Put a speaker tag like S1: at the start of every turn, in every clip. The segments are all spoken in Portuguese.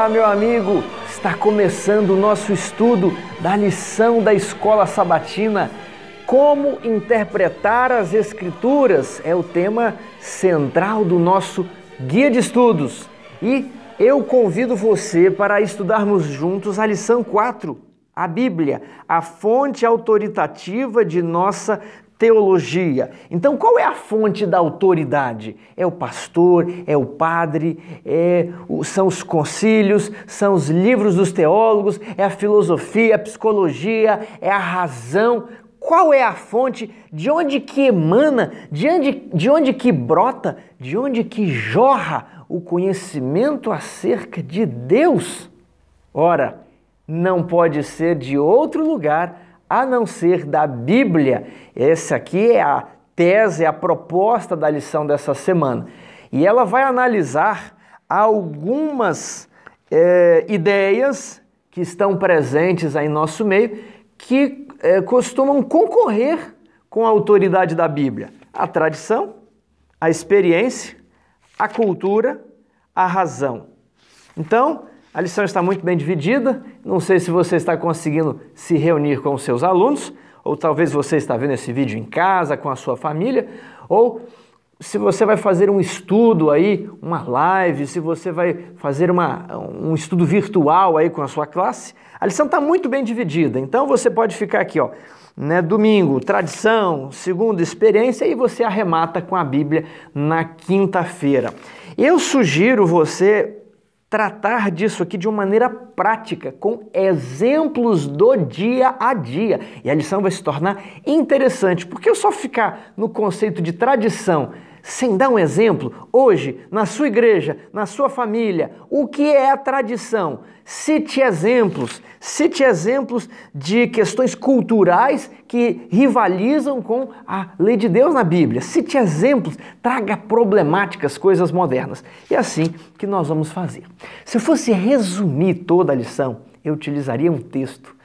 S1: Olá, meu amigo! Está começando o nosso estudo da lição da escola sabatina. Como interpretar as Escrituras é o tema central do nosso guia de estudos. E eu convido você para estudarmos juntos a lição 4, a Bíblia, a fonte autoritativa de nossa teologia. Então, qual é a fonte da autoridade? É o pastor, é o padre, é, são os concílios, são os livros dos teólogos, é a filosofia, a psicologia, é a razão. Qual é a fonte? De onde que emana? De onde, de onde que brota? De onde que jorra o conhecimento acerca de Deus? Ora, não pode ser de outro lugar a não ser da Bíblia. Essa aqui é a tese, a proposta da lição dessa semana. E ela vai analisar algumas é, ideias que estão presentes aí em nosso meio que é, costumam concorrer com a autoridade da Bíblia: a tradição, a experiência, a cultura, a razão. Então, a lição está muito bem dividida. Não sei se você está conseguindo se reunir com os seus alunos, ou talvez você está vendo esse vídeo em casa com a sua família, ou se você vai fazer um estudo aí, uma live, se você vai fazer uma, um estudo virtual aí com a sua classe, a lição está muito bem dividida. Então você pode ficar aqui, ó, né, domingo, tradição, segunda, experiência, e você arremata com a Bíblia na quinta-feira. Eu sugiro você tratar disso aqui de uma maneira prática, com exemplos do dia a dia. E a lição vai se tornar interessante, porque eu só ficar no conceito de tradição sem dar um exemplo, hoje, na sua igreja, na sua família, o que é a tradição? Cite exemplos, cite exemplos de questões culturais que rivalizam com a lei de Deus na Bíblia. Cite exemplos, traga problemáticas, coisas modernas. E é assim que nós vamos fazer. Se eu fosse resumir toda a lição, eu utilizaria um texto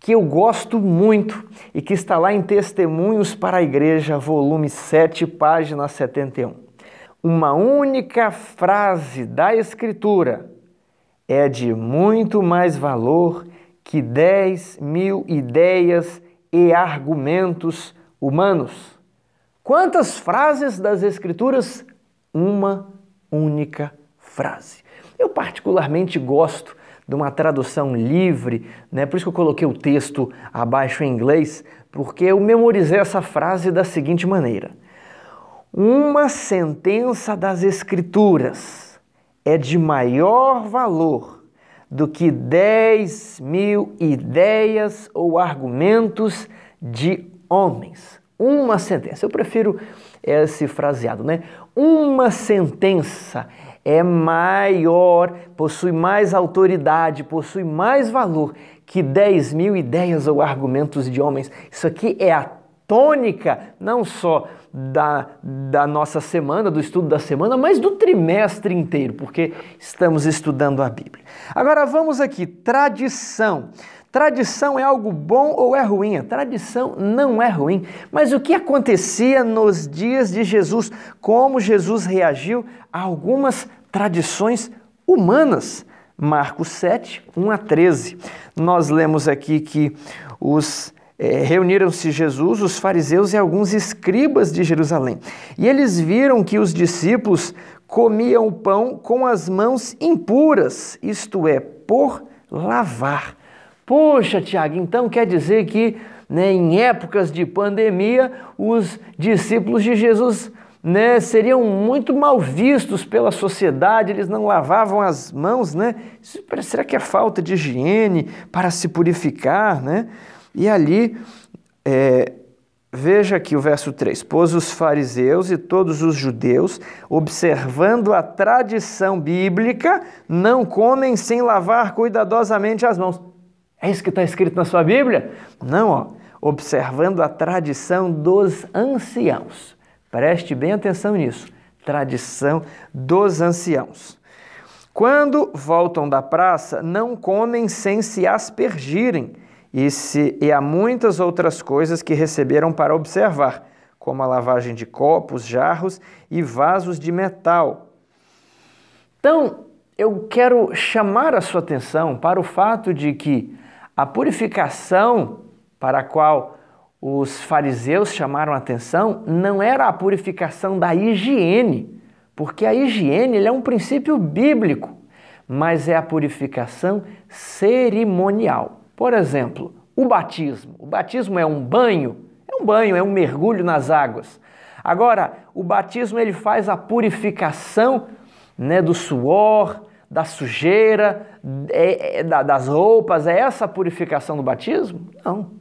S1: que eu gosto muito e que está lá em Testemunhos para a Igreja, volume 7, página 71. Uma única frase da Escritura é de muito mais valor que 10 mil ideias e argumentos humanos. Quantas frases das Escrituras? Uma única frase. Eu particularmente gosto de uma tradução livre, né? por isso que eu coloquei o texto abaixo em inglês, porque eu memorizei essa frase da seguinte maneira: Uma sentença das Escrituras é de maior valor do que dez mil ideias ou argumentos de homens. Uma sentença. Eu prefiro esse fraseado, né? Uma sentença é maior, possui mais autoridade, possui mais valor que 10 mil ideias ou argumentos de homens. Isso aqui é a tônica, não só da, da nossa semana, do estudo da semana, mas do trimestre inteiro, porque estamos estudando a Bíblia. Agora vamos aqui, tradição. Tradição é algo bom ou é ruim? A tradição não é ruim. Mas o que acontecia nos dias de Jesus? Como Jesus reagiu a algumas tradições humanas? Marcos 7, 1 a 13. Nós lemos aqui que os é, reuniram-se Jesus, os fariseus e alguns escribas de Jerusalém. E eles viram que os discípulos comiam o pão com as mãos impuras, isto é, por lavar. Poxa, Tiago, então quer dizer que né, em épocas de pandemia os discípulos de Jesus né, seriam muito mal vistos pela sociedade, eles não lavavam as mãos, né? Será que é falta de higiene para se purificar, né? E ali, é, veja aqui o verso 3: Pois os fariseus e todos os judeus, observando a tradição bíblica, não comem sem lavar cuidadosamente as mãos. É isso que está escrito na sua Bíblia? Não, ó. Observando a tradição dos anciãos. Preste bem atenção nisso. Tradição dos anciãos. Quando voltam da praça, não comem sem se aspergirem, e, se, e há muitas outras coisas que receberam para observar, como a lavagem de copos, jarros e vasos de metal. Então, eu quero chamar a sua atenção para o fato de que a purificação para a qual os fariseus chamaram atenção não era a purificação da higiene, porque a higiene é um princípio bíblico, mas é a purificação cerimonial. Por exemplo, o batismo. O batismo é um banho, é um banho, é um mergulho nas águas. Agora, o batismo ele faz a purificação né, do suor, da sujeira, é, é, das roupas, é essa a purificação do batismo? Não.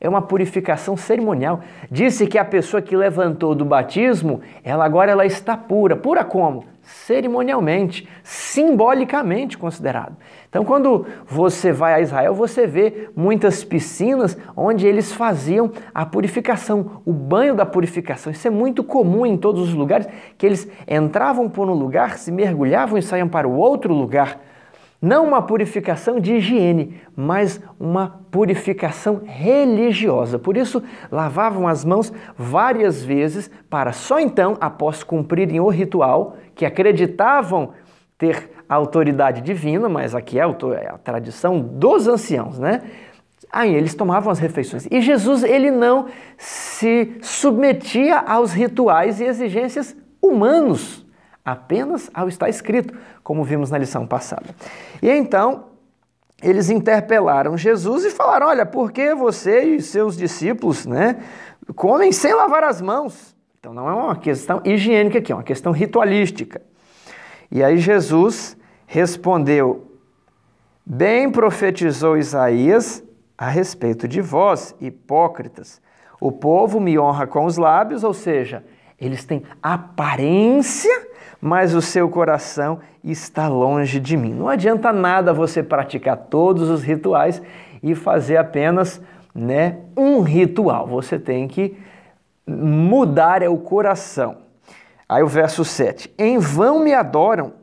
S1: É uma purificação cerimonial. Disse que a pessoa que levantou do batismo, ela agora ela está pura. Pura como? cerimonialmente, simbolicamente considerado. Então, quando você vai a Israel, você vê muitas piscinas onde eles faziam a purificação, o banho da purificação. Isso é muito comum em todos os lugares, que eles entravam por um lugar, se mergulhavam e saiam para o outro lugar não uma purificação de higiene, mas uma purificação religiosa. Por isso, lavavam as mãos várias vezes para só então, após cumprirem o ritual, que acreditavam ter autoridade divina, mas aqui é a é tradição dos anciãos, né? Aí eles tomavam as refeições. E Jesus, ele não se submetia aos rituais e exigências humanos apenas ao estar escrito, como vimos na lição passada. E então, eles interpelaram Jesus e falaram: Olha, por que você e seus discípulos né, comem sem lavar as mãos? Então, não é uma questão higiênica aqui, é uma questão ritualística. E aí Jesus respondeu: Bem profetizou Isaías a respeito de vós, hipócritas. O povo me honra com os lábios, ou seja, eles têm aparência, mas o seu coração está longe de mim. Não adianta nada você praticar todos os rituais e fazer apenas né, um ritual. Você tem que mudar é o coração. Aí o verso 7: Em vão me adoram,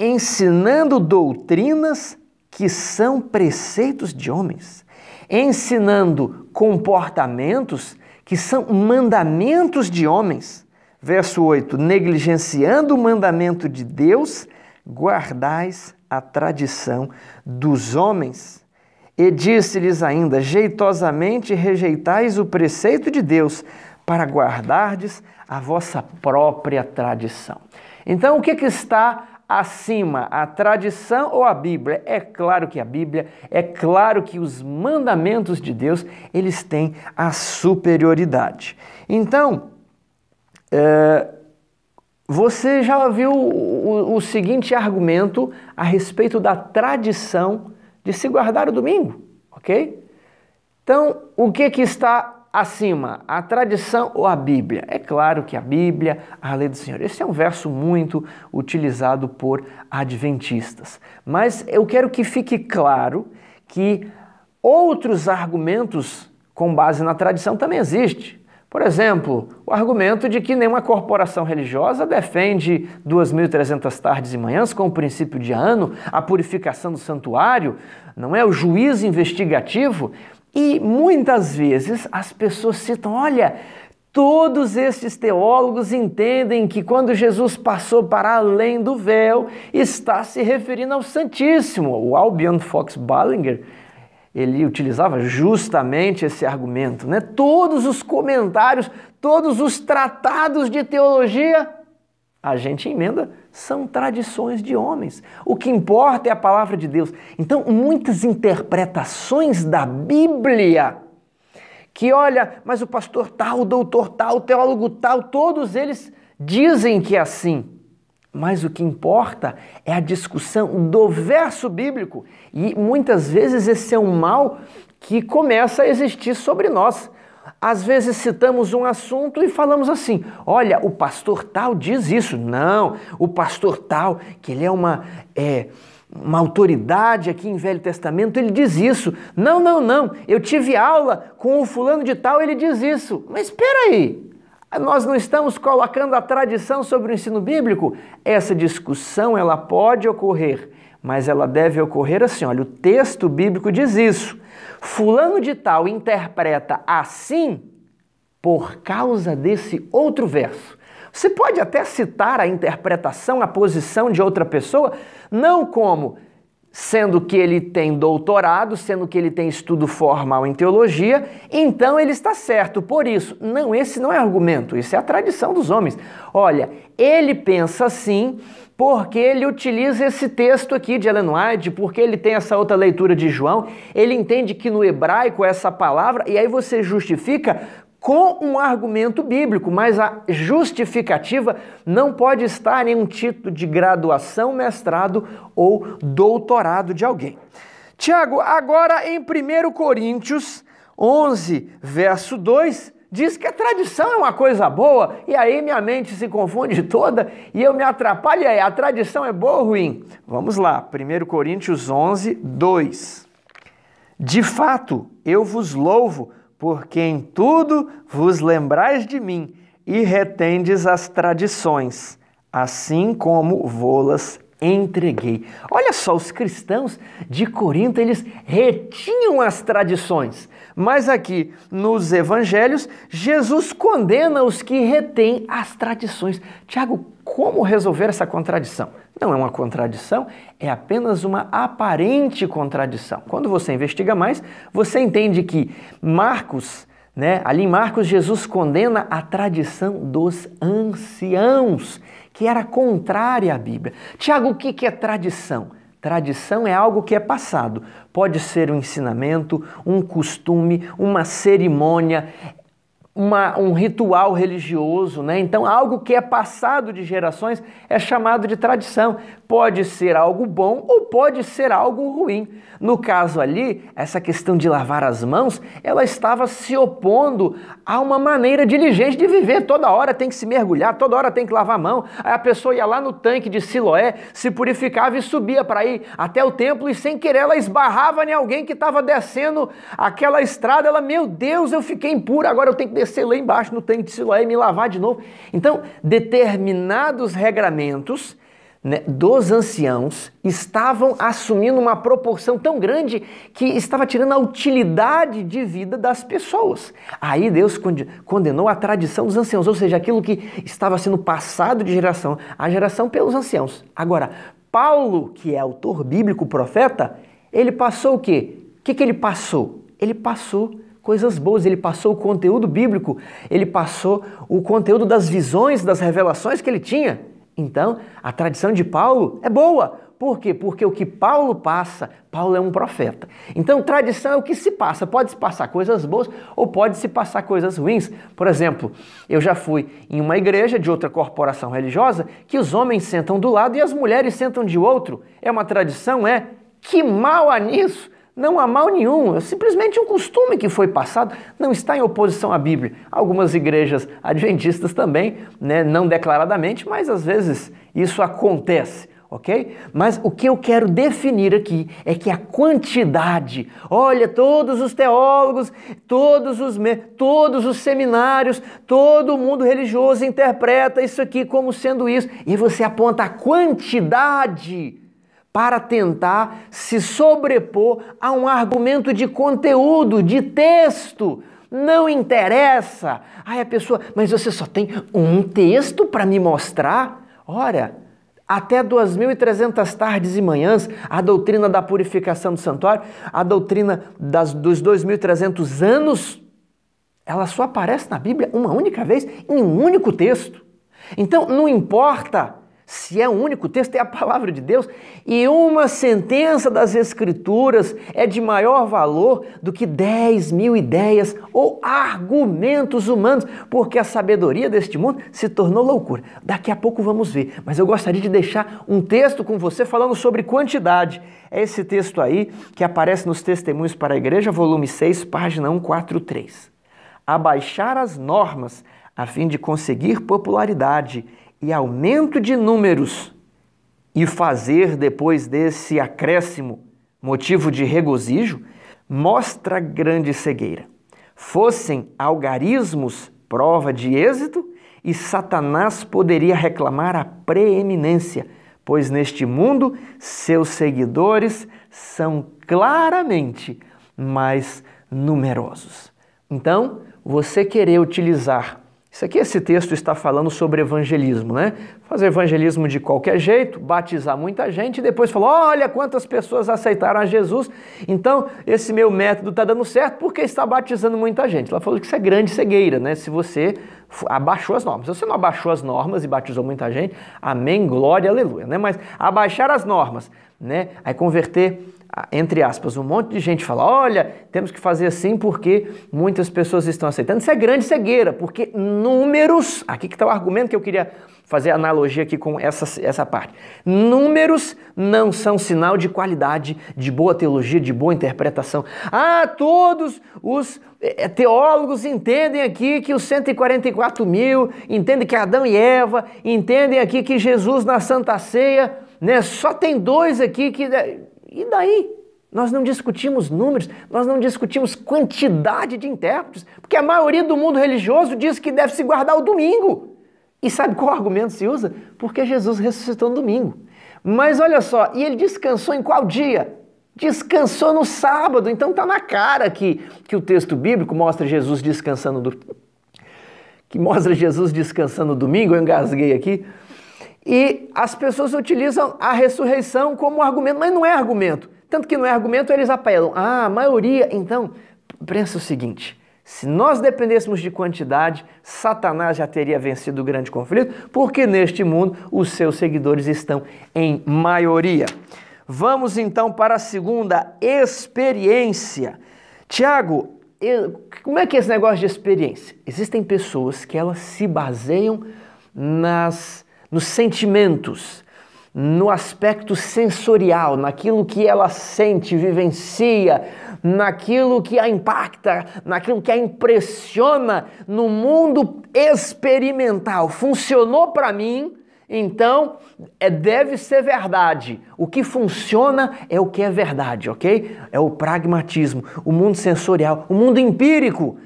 S1: ensinando doutrinas que são preceitos de homens, ensinando comportamentos que são mandamentos de homens Verso 8: Negligenciando o mandamento de Deus, guardais a tradição dos homens. E disse-lhes ainda: Jeitosamente rejeitais o preceito de Deus, para guardardes a vossa própria tradição. Então, o que, que está acima, a tradição ou a Bíblia? É claro que a Bíblia, é claro que os mandamentos de Deus, eles têm a superioridade. Então, é, você já viu o, o, seguinte argumento a respeito da tradição de se guardar o domingo, ok? Então, o que, que está acima? A tradição ou a Bíblia? É claro que a Bíblia, a lei do Senhor. Esse é um verso muito utilizado por adventistas. Mas eu quero que fique claro que outros argumentos com base na tradição também existem. Por exemplo, o argumento de que nenhuma corporação religiosa defende 2.300 tardes e manhãs como princípio de ano, a purificação do santuário, não é o juízo investigativo. E muitas vezes as pessoas citam: olha, Todos estes teólogos entendem que quando Jesus passou para além do véu, está se referindo ao Santíssimo. O Albion Fox Ballinger ele utilizava justamente esse argumento. Né? Todos os comentários, todos os tratados de teologia, a gente emenda, são tradições de homens. O que importa é a palavra de Deus. Então, muitas interpretações da Bíblia. Que olha, mas o pastor tal, o doutor tal, o teólogo tal, todos eles dizem que é assim. Mas o que importa é a discussão do verso bíblico. E muitas vezes esse é um mal que começa a existir sobre nós. Às vezes citamos um assunto e falamos assim: olha, o pastor tal diz isso. Não, o pastor tal, que ele é uma. É, uma autoridade aqui em Velho Testamento, ele diz isso. Não, não, não. Eu tive aula com o fulano de tal, ele diz isso. Mas espera aí. Nós não estamos colocando a tradição sobre o ensino bíblico. Essa discussão ela pode ocorrer, mas ela deve ocorrer assim, olha, o texto bíblico diz isso. Fulano de tal interpreta assim por causa desse outro verso. Você pode até citar a interpretação, a posição de outra pessoa, não como sendo que ele tem doutorado, sendo que ele tem estudo formal em teologia, então ele está certo. Por isso, não, esse não é argumento, isso é a tradição dos homens. Olha, ele pensa assim porque ele utiliza esse texto aqui de Ellen White, porque ele tem essa outra leitura de João, ele entende que no hebraico essa palavra, e aí você justifica com um argumento bíblico, mas a justificativa não pode estar em um título de graduação, mestrado ou doutorado de alguém. Tiago, agora em 1 Coríntios 11, verso 2, diz que a tradição é uma coisa boa, e aí minha mente se confunde toda e eu me atrapalho. E aí, a tradição é boa ou ruim? Vamos lá, 1 Coríntios 11, 2. De fato, eu vos louvo porque em tudo vos lembrais de mim e retendes as tradições, assim como vô-las entreguei. Olha só, os cristãos de Corinto, eles retinham as tradições. Mas aqui nos evangelhos, Jesus condena os que retêm as tradições. Tiago, como resolver essa contradição? Não é uma contradição, é apenas uma aparente contradição. Quando você investiga mais, você entende que Marcos, né, ali em Marcos, Jesus condena a tradição dos anciãos, que era contrária à Bíblia. Tiago, o que é tradição? Tradição é algo que é passado. Pode ser um ensinamento, um costume, uma cerimônia, uma, um ritual religioso, né? Então, algo que é passado de gerações é chamado de tradição. Pode ser algo bom ou pode ser algo ruim. No caso ali, essa questão de lavar as mãos, ela estava se opondo a uma maneira diligente de viver. Toda hora tem que se mergulhar, toda hora tem que lavar a mão. Aí a pessoa ia lá no tanque de Siloé, se purificava e subia para ir até o templo e sem querer ela esbarrava em alguém que estava descendo aquela estrada. Ela, meu Deus, eu fiquei impura, agora eu tenho que descer descer lá embaixo no tanque de Siloé e me lavar de novo. Então, determinados regramentos né, dos anciãos estavam assumindo uma proporção tão grande que estava tirando a utilidade de vida das pessoas. Aí Deus condenou a tradição dos anciãos, ou seja, aquilo que estava sendo passado de geração a geração pelos anciãos. Agora, Paulo, que é autor bíblico, profeta, ele passou o quê? O que, que ele passou? Ele passou coisas boas. Ele passou o conteúdo bíblico, ele passou o conteúdo das visões, das revelações que ele tinha. Então, a tradição de Paulo é boa. Por quê? Porque o que Paulo passa, Paulo é um profeta. Então, tradição é o que se passa. Pode se passar coisas boas ou pode se passar coisas ruins. Por exemplo, eu já fui em uma igreja de outra corporação religiosa que os homens sentam do lado e as mulheres sentam de outro. É uma tradição? É. Que mal há nisso? Não há mal nenhum, é simplesmente um costume que foi passado, não está em oposição à Bíblia. Algumas igrejas adventistas também, né, não declaradamente, mas às vezes isso acontece ok? Mas o que eu quero definir aqui é que a quantidade, olha, todos os teólogos, todos os, todos os seminários, todo mundo religioso interpreta isso aqui como sendo isso, e você aponta a quantidade para tentar se sobrepor a um argumento de conteúdo, de texto. Não interessa. Aí a pessoa, mas você só tem um texto para me mostrar? Ora, até 2.300 tardes e manhãs, a doutrina da purificação do santuário, a doutrina das, dos 2.300 anos, ela só aparece na Bíblia uma única vez, em um único texto. Então, não importa se é único, o texto é a palavra de Deus e uma sentença das Escrituras é de maior valor do que 10 mil ideias ou argumentos humanos, porque a sabedoria deste mundo se tornou loucura. Daqui a pouco vamos ver, mas eu gostaria de deixar um texto com você falando sobre quantidade. É esse texto aí que aparece nos Testemunhos para a Igreja, volume 6, página 143. Abaixar as normas a fim de conseguir popularidade e aumento de números e fazer depois desse acréscimo motivo de regozijo, mostra grande cegueira. Fossem algarismos prova de êxito, e Satanás poderia reclamar a preeminência, pois neste mundo seus seguidores são claramente mais numerosos. Então, você querer utilizar isso aqui, esse texto está falando sobre evangelismo, né? Fazer evangelismo de qualquer jeito, batizar muita gente e depois falar: olha quantas pessoas aceitaram a Jesus, então esse meu método está dando certo porque está batizando muita gente. Ela falou que isso é grande cegueira, né? Se você abaixou as normas. Se você não abaixou as normas e batizou muita gente, amém, glória, aleluia, né? Mas abaixar as normas, né? Aí converter entre aspas, um monte de gente fala: olha, temos que fazer assim porque muitas pessoas estão aceitando. Isso é grande cegueira, porque números. Aqui que está o argumento que eu queria fazer analogia aqui com essa, essa parte. Números não são sinal de qualidade, de boa teologia, de boa interpretação. Ah, todos os eh, eh, teólogos entendem aqui que os 144 mil, entendem que Adão e Eva, entendem aqui que Jesus na Santa Ceia, né? Só tem dois aqui que né, e daí? Nós não discutimos números, nós não discutimos quantidade de intérpretes, porque a maioria do mundo religioso diz que deve se guardar o domingo. E sabe qual argumento se usa? Porque Jesus ressuscitou no domingo. Mas olha só, e ele descansou em qual dia? Descansou no sábado. Então tá na cara que, que o texto bíblico mostra Jesus descansando do... que mostra Jesus descansando no domingo. Eu engasguei aqui. E as pessoas utilizam a ressurreição como argumento, mas não é argumento. Tanto que não é argumento, eles apelam. Ah, a maioria. Então, pensa o seguinte: se nós dependêssemos de quantidade, Satanás já teria vencido o grande conflito, porque neste mundo os seus seguidores estão em maioria. Vamos então para a segunda experiência. Tiago, como é que é esse negócio de experiência? Existem pessoas que elas se baseiam nas nos sentimentos, no aspecto sensorial, naquilo que ela sente, vivencia, naquilo que a impacta, naquilo que a impressiona no mundo experimental. Funcionou para mim, então é, deve ser verdade. O que funciona é o que é verdade, ok? É o pragmatismo, o mundo sensorial, o mundo empírico.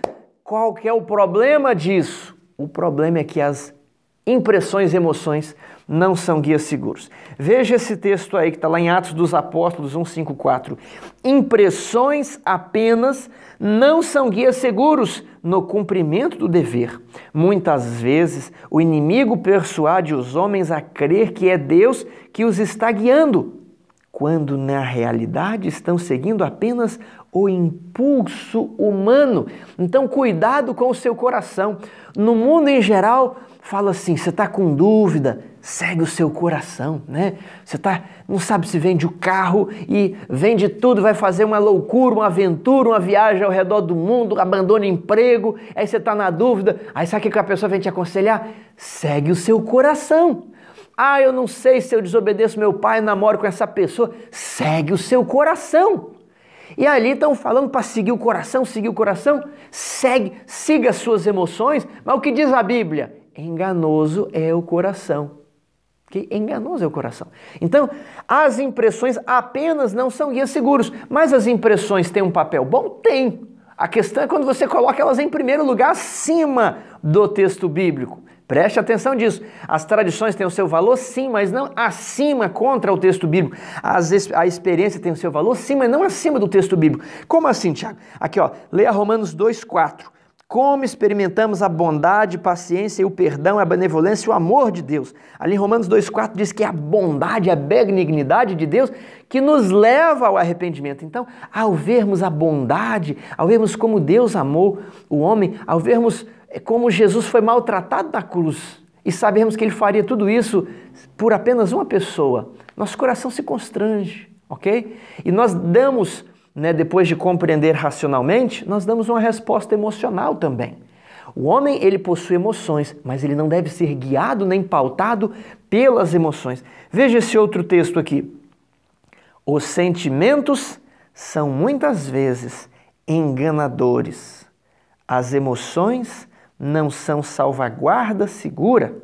S1: Qual que é o problema disso? O problema é que as Impressões e emoções não são guias seguros. Veja esse texto aí que está lá em Atos dos Apóstolos 154. Impressões apenas não são guias seguros no cumprimento do dever. Muitas vezes o inimigo persuade os homens a crer que é Deus que os está guiando, quando na realidade estão seguindo apenas o impulso humano. Então, cuidado com o seu coração. No mundo em geral, fala assim: você está com dúvida, segue o seu coração, né? Você tá, não sabe se vende o carro e vende tudo, vai fazer uma loucura, uma aventura, uma viagem ao redor do mundo, abandona emprego, aí você está na dúvida, aí sabe o que a pessoa vem te aconselhar? Segue o seu coração. Ah, eu não sei se eu desobedeço meu pai, namoro com essa pessoa. Segue o seu coração. E ali estão falando para seguir o coração, seguir o coração, segue, siga as suas emoções, mas o que diz a Bíblia? enganoso é o coração. Que enganoso é o coração. Então, as impressões apenas não são guias seguros, mas as impressões têm um papel bom? Tem. A questão é quando você coloca elas em primeiro lugar acima do texto bíblico. Preste atenção disso. As tradições têm o seu valor, sim, mas não acima contra o texto bíblico. As, a experiência tem o seu valor, sim, mas não acima do texto bíblico. Como assim, Tiago? Aqui, ó, leia Romanos 2,4. Como experimentamos a bondade, paciência e o perdão, a benevolência e o amor de Deus. Ali em Romanos 2,4 diz que é a bondade, a benignidade de Deus que nos leva ao arrependimento. Então, ao vermos a bondade, ao vermos como Deus amou o homem, ao vermos eh, como Jesus foi maltratado na cruz e sabermos que ele faria tudo isso por apenas uma pessoa, nosso coração se constrange, ok? E nós damos né, depois de compreender racionalmente, nós damos uma resposta emocional também. O homem ele possui emoções, mas ele não deve ser guiado nem pautado pelas emoções. Veja esse outro texto aqui. Os sentimentos são muitas vezes enganadores. As emoções não são salvaguarda segura,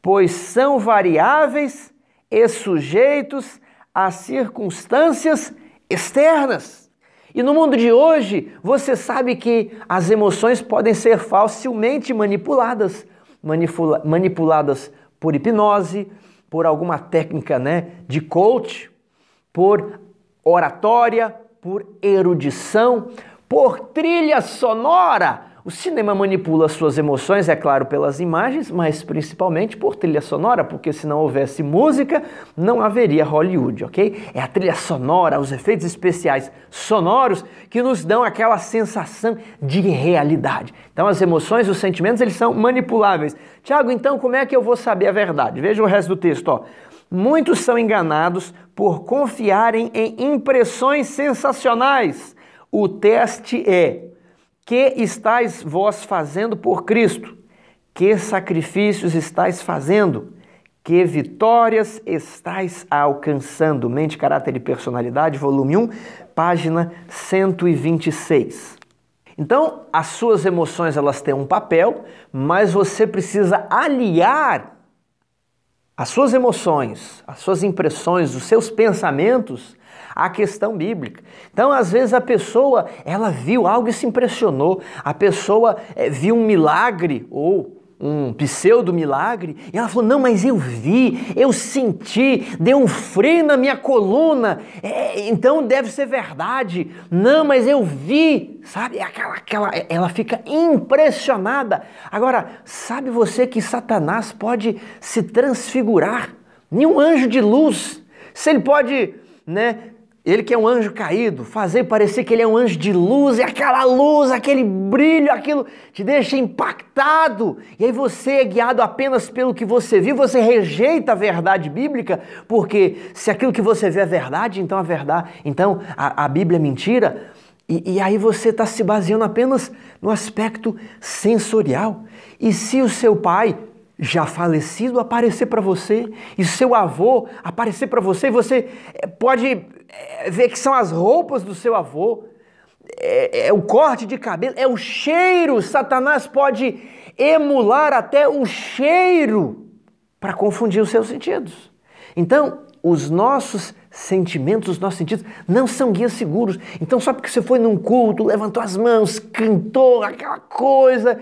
S1: pois são variáveis e sujeitos a circunstâncias externas. E no mundo de hoje, você sabe que as emoções podem ser facilmente manipuladas manipula manipuladas por hipnose, por alguma técnica né, de coach, por oratória, por erudição, por trilha sonora o cinema manipula suas emoções, é claro, pelas imagens, mas principalmente por trilha sonora, porque se não houvesse música, não haveria Hollywood, ok? É a trilha sonora, os efeitos especiais sonoros que nos dão aquela sensação de realidade. Então as emoções, os sentimentos, eles são manipuláveis. Tiago, então como é que eu vou saber a verdade? Veja o resto do texto, ó. Muitos são enganados por confiarem em impressões sensacionais. O teste é que estáis vós fazendo por Cristo? Que sacrifícios estáis fazendo? Que vitórias estáis alcançando? Mente, Caráter e Personalidade, volume 1, página 126. Então, as suas emoções elas têm um papel, mas você precisa aliar as suas emoções, as suas impressões, os seus pensamentos a questão bíblica. Então, às vezes a pessoa, ela viu algo e se impressionou. A pessoa é, viu um milagre ou um pseudo milagre, e ela falou: "Não, mas eu vi, eu senti, deu um frio na minha coluna. É, então deve ser verdade. Não, mas eu vi", sabe? É aquela aquela é, ela fica impressionada. Agora, sabe você que Satanás pode se transfigurar em um anjo de luz? Se ele pode, né, ele que é um anjo caído, fazer parecer que ele é um anjo de luz, e é aquela luz, aquele brilho, aquilo te deixa impactado. E aí você é guiado apenas pelo que você viu, você rejeita a verdade bíblica, porque se aquilo que você vê é verdade, então a verdade, então a, a Bíblia é mentira. E, e aí você está se baseando apenas no aspecto sensorial. E se o seu pai, já falecido aparecer para você e seu avô aparecer para você, e você eh, pode é, ver vê que são as roupas do seu avô, é, é o corte de cabelo, é o cheiro. Satanás pode emular até o cheiro para confundir os seus sentidos. Então, os nossos sentimentos, os nossos sentidos não são guias seguros. Então, só porque você foi num culto, levantou as mãos, cantou aquela coisa,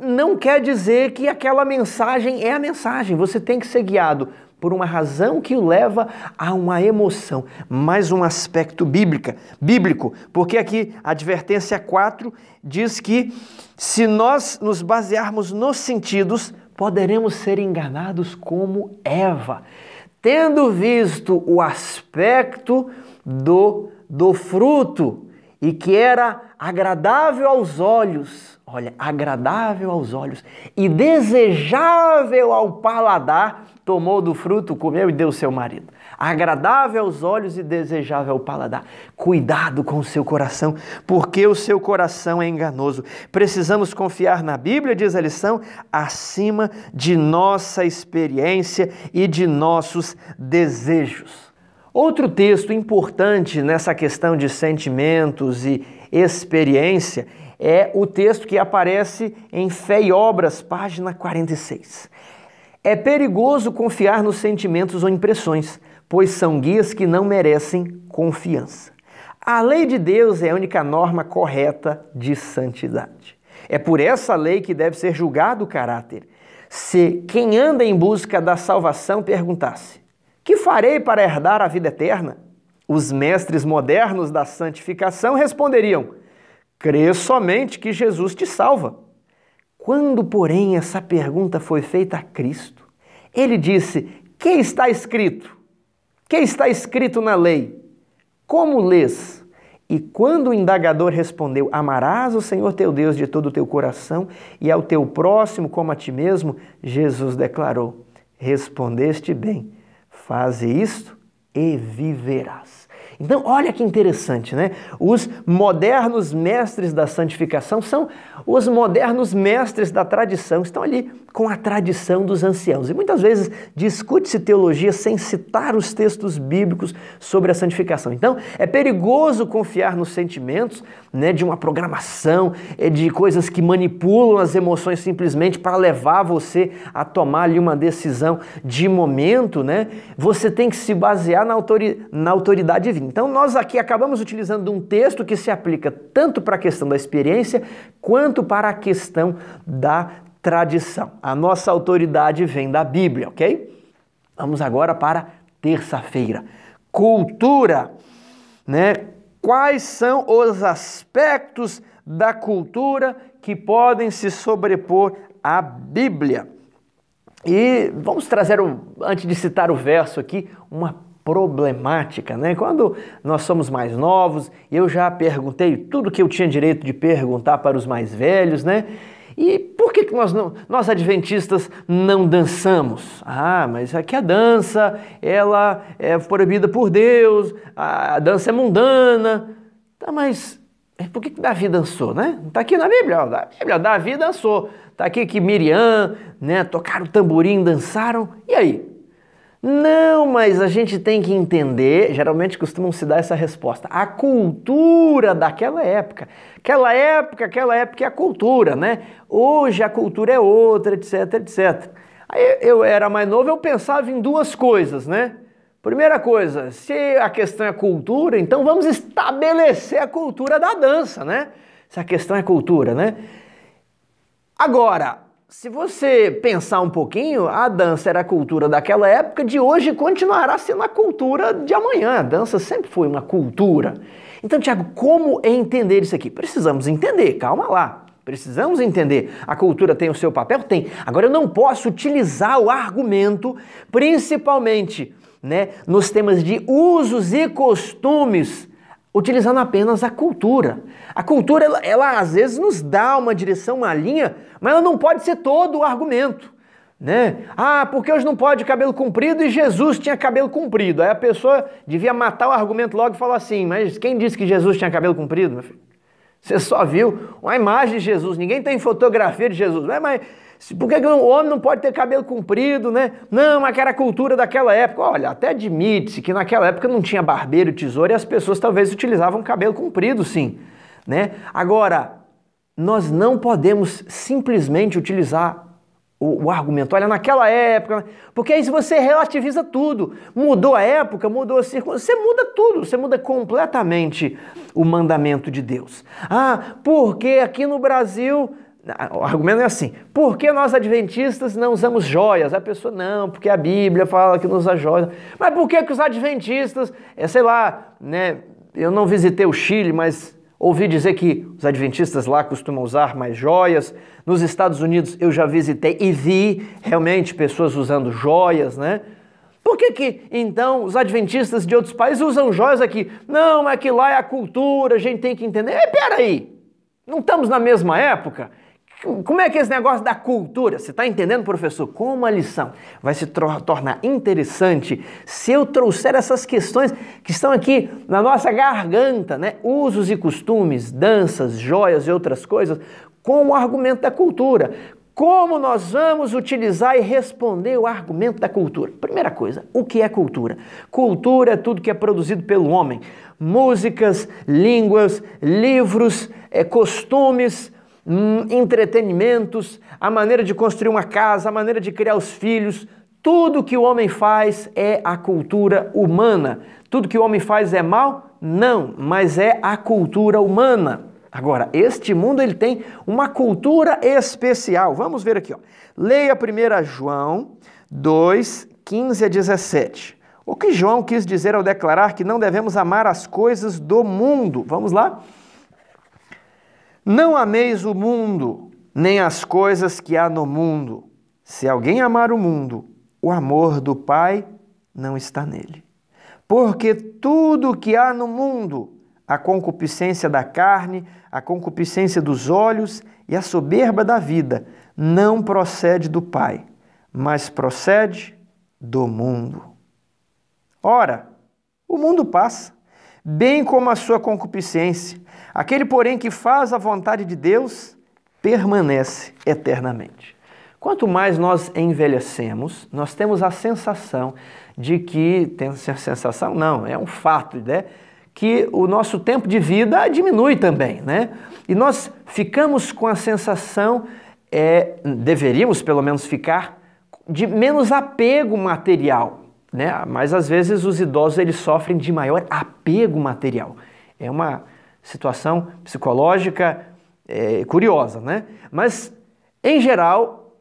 S1: não quer dizer que aquela mensagem é a mensagem. Você tem que ser guiado por uma razão que o leva a uma emoção. Mais um aspecto bíblica, bíblico, porque aqui a advertência 4 diz que se nós nos basearmos nos sentidos, poderemos ser enganados como Eva, tendo visto o aspecto do, do fruto e que era agradável aos olhos olha, agradável aos olhos e desejável ao paladar, tomou do fruto, comeu e deu seu marido. Agradável aos olhos e desejável ao paladar. Cuidado com o seu coração, porque o seu coração é enganoso. Precisamos confiar na Bíblia, diz a lição, acima de nossa experiência e de nossos desejos. Outro texto importante nessa questão de sentimentos e experiência é o texto que aparece em Fé e Obras, página 46. É perigoso confiar nos sentimentos ou impressões, pois são guias que não merecem confiança. A lei de Deus é a única norma correta de santidade. É por essa lei que deve ser julgado o caráter. Se quem anda em busca da salvação perguntasse: Que farei para herdar a vida eterna? Os mestres modernos da santificação responderiam: Crê somente que Jesus te salva. Quando, porém, essa pergunta foi feita a Cristo, ele disse: Que está escrito? Que está escrito na lei? Como lês? E quando o indagador respondeu: Amarás o Senhor teu Deus de todo o teu coração e ao teu próximo como a ti mesmo, Jesus declarou: Respondeste bem, faze isto e viverás. Então, olha que interessante, né? Os modernos mestres da santificação são os modernos mestres da tradição, estão ali com a tradição dos anciãos. E muitas vezes discute-se teologia sem citar os textos bíblicos sobre a santificação. Então, é perigoso confiar nos sentimentos né, de uma programação, é, de coisas que manipulam as emoções simplesmente para levar você a tomar ali uma decisão de momento. Né? Você tem que se basear na, autori na autoridade divina. Então, nós aqui acabamos utilizando um texto que se aplica tanto para a questão da experiência quanto para a questão da tradição. A nossa autoridade vem da Bíblia, ok? Vamos agora para terça-feira. Cultura, né? Quais são os aspectos da cultura que podem se sobrepor à Bíblia? E vamos trazer, um, antes de citar o verso aqui, uma problemática, né? Quando nós somos mais novos, eu já perguntei tudo que eu tinha direito de perguntar para os mais velhos, né? E por que, que nós, nós adventistas não dançamos? Ah, mas aqui a dança, ela é proibida por Deus, a dança é mundana. Tá, mas é, por que, que Davi dançou, né? Está aqui na Bíblia, ó, na Bíblia, Davi dançou. Está aqui que Miriam, né, tocaram tamborim, dançaram. E aí? Não, mas a gente tem que entender, geralmente costumam se dar essa resposta, a cultura daquela época. Aquela época, aquela época é a cultura, né? Hoje a cultura é outra, etc, etc. Aí eu era mais novo, eu pensava em duas coisas, né? Primeira coisa, se a questão é cultura, então vamos estabelecer a cultura da dança, né? Se a questão é cultura, né? Agora, se você pensar um pouquinho, a dança era a cultura daquela época, de hoje continuará sendo a cultura de amanhã. A dança sempre foi uma cultura. Então, Tiago, como entender isso aqui? Precisamos entender, calma lá. Precisamos entender. A cultura tem o seu papel? Tem. Agora, eu não posso utilizar o argumento, principalmente né, nos temas de usos e costumes utilizando apenas a cultura. A cultura, ela, ela, às vezes nos dá uma direção, uma linha, mas ela não pode ser todo o argumento. Né? Ah, porque hoje não pode cabelo comprido e Jesus tinha cabelo comprido. Aí a pessoa devia matar o argumento logo e falar assim: Mas quem disse que Jesus tinha cabelo comprido, meu filho? Você só viu uma imagem de Jesus, ninguém tem fotografia de Jesus. Mas, mas por que, que o homem não pode ter cabelo comprido, né? Não, mas que era a cultura daquela época. Olha, até admite-se que naquela época não tinha barbeiro, tesouro e as pessoas talvez utilizavam cabelo comprido, sim. Né? Agora, nós não podemos simplesmente utilizar o, o, argumento, olha, naquela época, porque aí você relativiza tudo. Mudou a época, mudou a circunstância, você muda tudo, você muda completamente o mandamento de Deus. Ah, porque aqui no Brasil o argumento é assim: por que nós adventistas não usamos joias? A pessoa, não, porque a Bíblia fala que não usa joias. Mas por que, que os adventistas, é, sei lá, né? Eu não visitei o Chile, mas Ouvi dizer que os adventistas lá costumam usar mais joias. Nos Estados Unidos eu já visitei e vi realmente pessoas usando joias, né? Por que, que então os adventistas de outros países usam joias aqui? Não, é que lá é a cultura, a gente tem que entender. E eh, peraí, não estamos na mesma época? Como é que é esse negócio da cultura? Você está entendendo, professor? Como a lição vai se tornar interessante se eu trouxer essas questões que estão aqui na nossa garganta, né? Usos e costumes, danças, joias e outras coisas, com o argumento da cultura. Como nós vamos utilizar e responder o argumento da cultura? Primeira coisa, o que é cultura? Cultura é tudo que é produzido pelo homem: músicas, línguas, livros, eh, costumes Hum, entretenimentos, a maneira de construir uma casa, a maneira de criar os filhos. Tudo que o homem faz é a cultura humana. Tudo que o homem faz é mal? Não, mas é a cultura humana. Agora, este mundo ele tem uma cultura especial. Vamos ver aqui, ó. Leia 1 João 2, 15 a 17. O que João quis dizer ao declarar que não devemos amar as coisas do mundo? Vamos lá? Não ameis o mundo, nem as coisas que há no mundo. Se alguém amar o mundo, o amor do Pai não está nele. Porque tudo que há no mundo, a concupiscência da carne, a concupiscência dos olhos e a soberba da vida, não procede do Pai, mas procede do mundo. Ora, o mundo passa, bem como a sua concupiscência. Aquele, porém, que faz a vontade de Deus permanece eternamente. Quanto mais nós envelhecemos, nós temos a sensação de que, temos a sensação, não, é um fato, né? Que o nosso tempo de vida diminui também, né? E nós ficamos com a sensação, é, deveríamos pelo menos ficar, de menos apego material, né? Mas às vezes os idosos eles sofrem de maior apego material. É uma situação psicológica é, curiosa, né? Mas, em geral,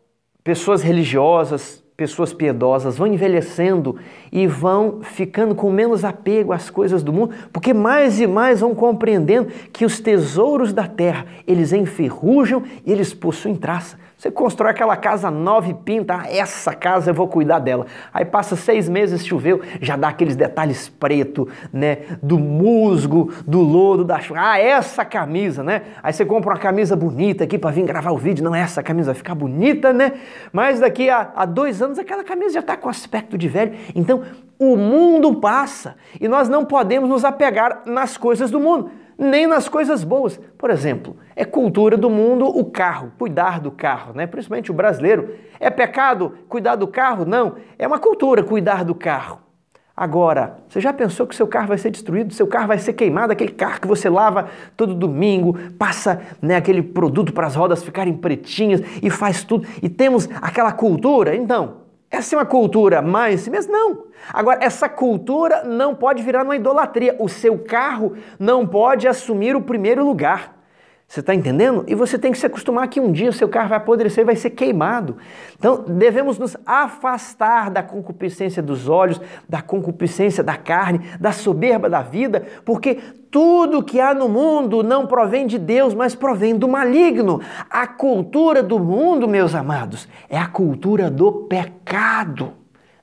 S1: pessoas religiosas, pessoas piedosas vão envelhecendo e vão ficando com menos apego às coisas do mundo, porque mais e mais vão compreendendo que os tesouros da terra, eles enferrujam e eles possuem traça. Você constrói aquela casa nova e pinta, ah, essa casa eu vou cuidar dela. Aí passa seis meses, choveu, já dá aqueles detalhes preto, né? Do musgo, do lodo, da chuva. Ah, essa camisa, né? Aí você compra uma camisa bonita aqui para vir gravar o vídeo. Não, essa camisa vai ficar bonita, né? Mas daqui a, a dois anos aquela camisa já está com aspecto de velho. Então, o mundo passa e nós não podemos nos apegar nas coisas do mundo nem nas coisas boas. Por exemplo, é cultura do mundo o carro, cuidar do carro, né? principalmente o brasileiro. É pecado cuidar do carro? Não. É uma cultura cuidar do carro. Agora, você já pensou que seu carro vai ser destruído, seu carro vai ser queimado, aquele carro que você lava todo domingo, passa né, aquele produto para as rodas ficarem pretinhas e faz tudo, e temos aquela cultura? Então, essa é uma cultura mais em si mesmo? Não. Agora, essa cultura não pode virar uma idolatria. O seu carro não pode assumir o primeiro lugar. Você está entendendo? E você tem que se acostumar que um dia o seu carro vai apodrecer e vai ser queimado. Então, devemos nos afastar da concupiscência dos olhos, da concupiscência da carne, da soberba da vida, porque tudo que há no mundo não provém de Deus, mas provém do maligno. A cultura do mundo, meus amados, é a cultura do pecado.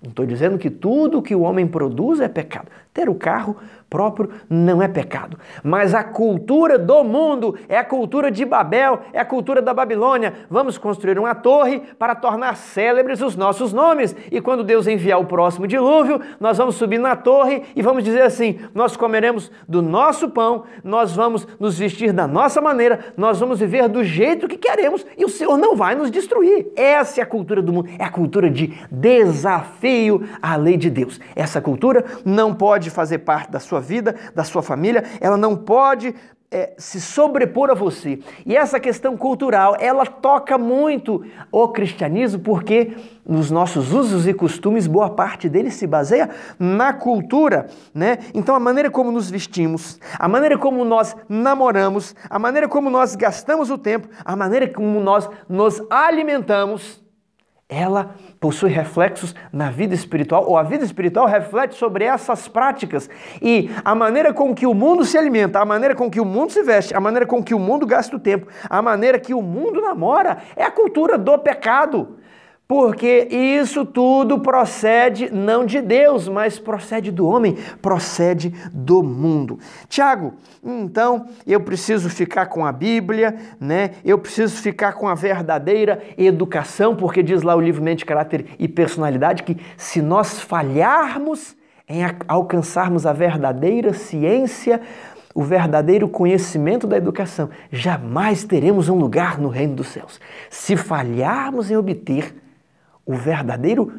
S1: Não estou dizendo que tudo que o homem produz é pecado. Ter o carro próprio não é pecado. Mas a cultura do mundo é a cultura de Babel, é a cultura da Babilônia. Vamos construir uma torre para tornar célebres os nossos nomes. E quando Deus enviar o próximo dilúvio, nós vamos subir na torre e vamos dizer assim: nós comeremos do nosso pão, nós vamos nos vestir da nossa maneira, nós vamos viver do jeito que queremos e o Senhor não vai nos destruir. Essa é a cultura do mundo, é a cultura de desafio à lei de Deus. Essa cultura não pode pode fazer parte da sua vida, da sua família, ela não pode é, se sobrepor a você. E essa questão cultural, ela toca muito o cristianismo, porque nos nossos usos e costumes, boa parte dele se baseia na cultura. Né? Então, a maneira como nos vestimos, a maneira como nós namoramos, a maneira como nós gastamos o tempo, a maneira como nós nos alimentamos ela possui reflexos na vida espiritual, ou a vida espiritual reflete sobre essas práticas. E a maneira com que o mundo se alimenta, a maneira com que o mundo se veste, a maneira com que o mundo gasta o tempo, a maneira que o mundo namora, é a cultura do pecado. Porque isso tudo procede não de Deus, mas procede do homem, procede do mundo. Tiago, então eu preciso ficar com a Bíblia, né? Eu preciso ficar com a verdadeira educação, porque diz lá o livro Mente, Caráter e Personalidade que se nós falharmos em alcançarmos a verdadeira ciência, o verdadeiro conhecimento da educação, jamais teremos um lugar no reino dos céus. Se falharmos em obter o verdadeiro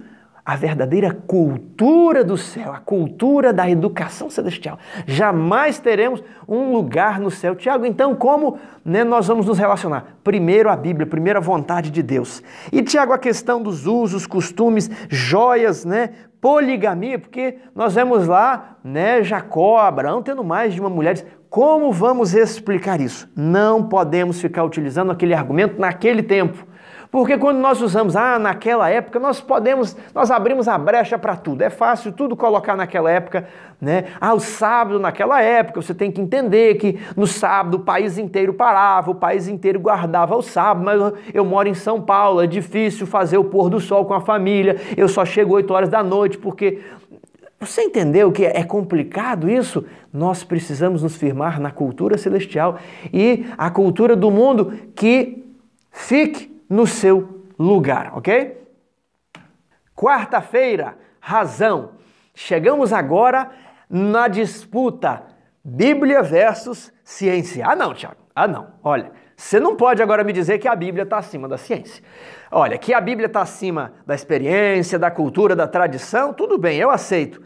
S1: a verdadeira cultura do céu, a cultura da educação celestial. Jamais teremos um lugar no céu. Tiago, então como né, nós vamos nos relacionar? Primeiro a Bíblia, primeiro a vontade de Deus. E Tiago, a questão dos usos, costumes, joias, né? Poligamia, porque nós vemos lá, né, Jacó, Abraão tendo mais de uma mulher. como vamos explicar isso? Não podemos ficar utilizando aquele argumento naquele tempo porque quando nós usamos, ah, naquela época, nós podemos, nós abrimos a brecha para tudo. É fácil tudo colocar naquela época, né? Ah, o sábado naquela época, você tem que entender que no sábado o país inteiro parava, o país inteiro guardava o sábado, mas eu moro em São Paulo, é difícil fazer o pôr do sol com a família, eu só chego 8 horas da noite, porque você entendeu que é complicado isso? Nós precisamos nos firmar na cultura celestial e a cultura do mundo que fique no seu lugar, ok? Quarta-feira, razão. Chegamos agora na disputa Bíblia versus ciência. Ah, não, Tiago. Ah, não. Olha, você não pode agora me dizer que a Bíblia está acima da ciência. Olha, que a Bíblia está acima da experiência, da cultura, da tradição, tudo bem, eu aceito.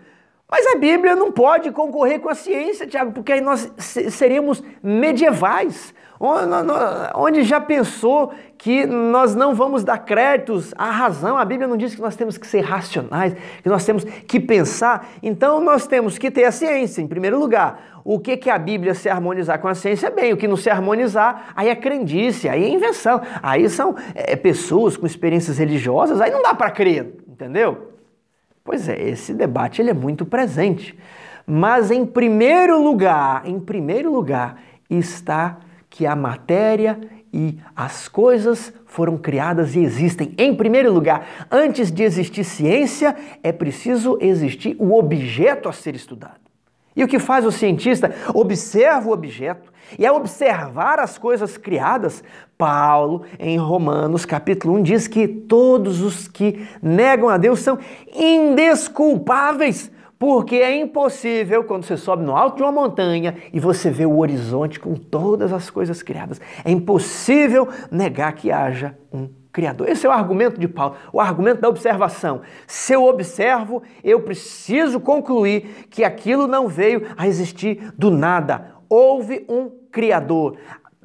S1: Mas a Bíblia não pode concorrer com a ciência, Tiago, porque aí nós seríamos medievais. Onde já pensou que nós não vamos dar créditos à razão? A Bíblia não diz que nós temos que ser racionais, que nós temos que pensar. Então nós temos que ter a ciência, em primeiro lugar. O que, que a Bíblia se harmonizar com a ciência? Bem, o que não se harmonizar, aí é crendice, aí é invenção. Aí são é, pessoas com experiências religiosas, aí não dá para crer, entendeu? Pois é, esse debate ele é muito presente. Mas em primeiro lugar, em primeiro lugar, está que a matéria e as coisas foram criadas e existem. Em primeiro lugar, antes de existir ciência, é preciso existir o objeto a ser estudado. E o que faz o cientista? Observa o objeto. E ao observar as coisas criadas, Paulo, em Romanos capítulo 1, diz que todos os que negam a Deus são indesculpáveis, porque é impossível quando você sobe no alto de uma montanha e você vê o horizonte com todas as coisas criadas. É impossível negar que haja um Criador. Esse é o argumento de Paulo, o argumento da observação. Se eu observo, eu preciso concluir que aquilo não veio a existir do nada. Houve um Criador.